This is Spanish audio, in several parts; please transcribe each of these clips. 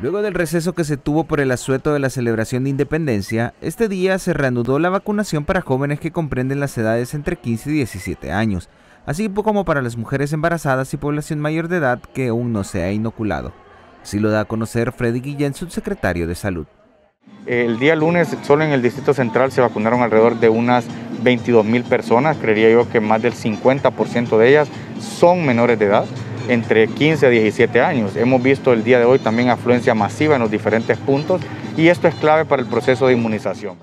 Luego del receso que se tuvo por el asueto de la celebración de independencia, este día se reanudó la vacunación para jóvenes que comprenden las edades entre 15 y 17 años, así como para las mujeres embarazadas y población mayor de edad que aún no se ha inoculado. Así lo da a conocer Freddy Guillén, subsecretario de Salud. El día lunes solo en el Distrito Central se vacunaron alrededor de unas 22 mil personas, creería yo que más del 50% de ellas son menores de edad entre 15 a 17 años. Hemos visto el día de hoy también afluencia masiva en los diferentes puntos y esto es clave para el proceso de inmunización.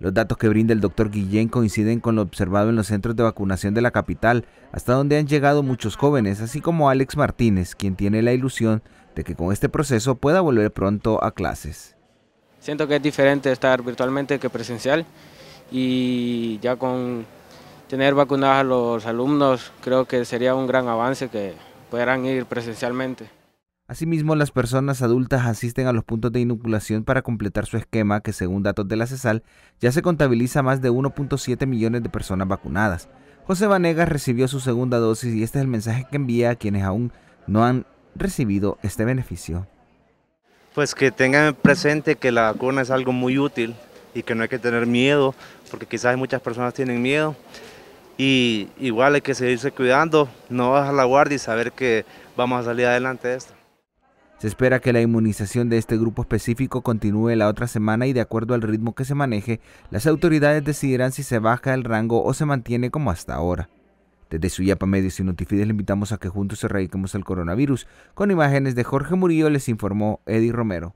Los datos que brinda el doctor Guillén coinciden con lo observado en los centros de vacunación de la capital, hasta donde han llegado muchos jóvenes, así como Alex Martínez, quien tiene la ilusión de que con este proceso pueda volver pronto a clases. Siento que es diferente estar virtualmente que presencial y ya con tener vacunados a los alumnos creo que sería un gran avance que puedan ir presencialmente. Asimismo, las personas adultas asisten a los puntos de inoculación para completar su esquema, que según datos de la CESAL, ya se contabiliza más de 1.7 millones de personas vacunadas. José Vanegas recibió su segunda dosis y este es el mensaje que envía a quienes aún no han recibido este beneficio. Pues que tengan presente que la vacuna es algo muy útil y que no hay que tener miedo, porque quizás muchas personas tienen miedo y igual hay que seguirse cuidando, no bajar la guardia y saber que vamos a salir adelante de esto. Se espera que la inmunización de este grupo específico continúe la otra semana y de acuerdo al ritmo que se maneje, las autoridades decidirán si se baja el rango o se mantiene como hasta ahora. Desde Suyapa Medios y Notifides le invitamos a que juntos erradiquemos el coronavirus. Con imágenes de Jorge Murillo les informó Eddie Romero.